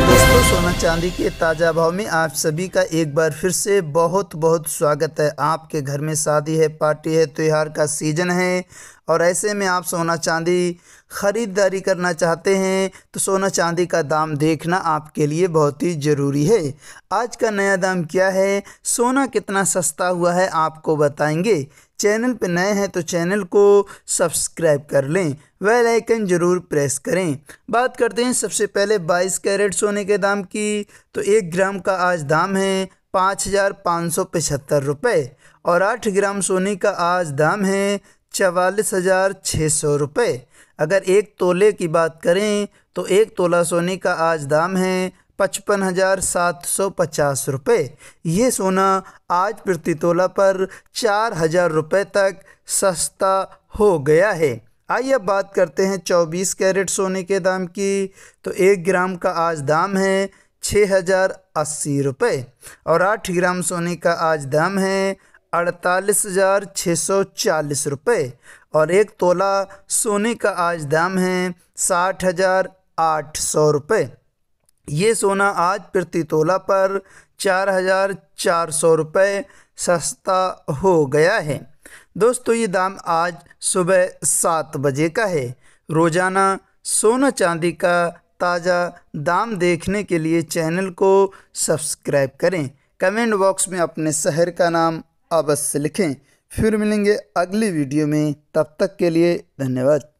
दोस्तों सोना चांदी के ताज़ा भाव में आप सभी का एक बार फिर से बहुत बहुत स्वागत है आपके घर में शादी है पार्टी है त्यौहार का सीजन है और ऐसे में आप सोना चांदी ख़रीदारी करना चाहते हैं तो सोना चांदी का दाम देखना आपके लिए बहुत ही ज़रूरी है आज का नया दाम क्या है सोना कितना सस्ता हुआ है आपको बताएंगे चैनल पर नए हैं तो चैनल को सब्सक्राइब कर लें वेल आइकन ज़रूर प्रेस करें बात करते हैं सबसे पहले 22 कैरेट सोने के दाम की तो एक ग्राम का आज दाम है पाँच हज़ार पाँच सौ पचहत्तर रुपये और आठ ग्राम सोने का आज दाम है चवालीस हज़ार छः सौ रुपये अगर एक तोले की बात करें तो एक तोला सोने का आज दाम है पचपन हज़ार सात सौ पचास रुपये ये सोना आज प्रति तोला पर चार हज़ार रुपये तक सस्ता हो गया है आइए अब बात करते हैं चौबीस कैरेट सोने के दाम की तो एक ग्राम का आज दाम है छः हज़ार अस्सी रुपये और आठ ग्राम सोने का आज दाम है अड़तालीस हज़ार छः सौ चालीस रुपये और एक तोला सोने का आज दाम है साठ हज़ार आठ सौ रुपये ये सोना आज प्रति तोला पर चार हज़ार चार सौ रुपये सस्ता हो गया है दोस्तों ये दाम आज सुबह सात बजे का है रोज़ाना सोना चांदी का ताज़ा दाम देखने के लिए चैनल को सब्सक्राइब करें कमेंट बॉक्स में अपने शहर का नाम अवश्य लिखें फिर मिलेंगे अगली वीडियो में तब तक के लिए धन्यवाद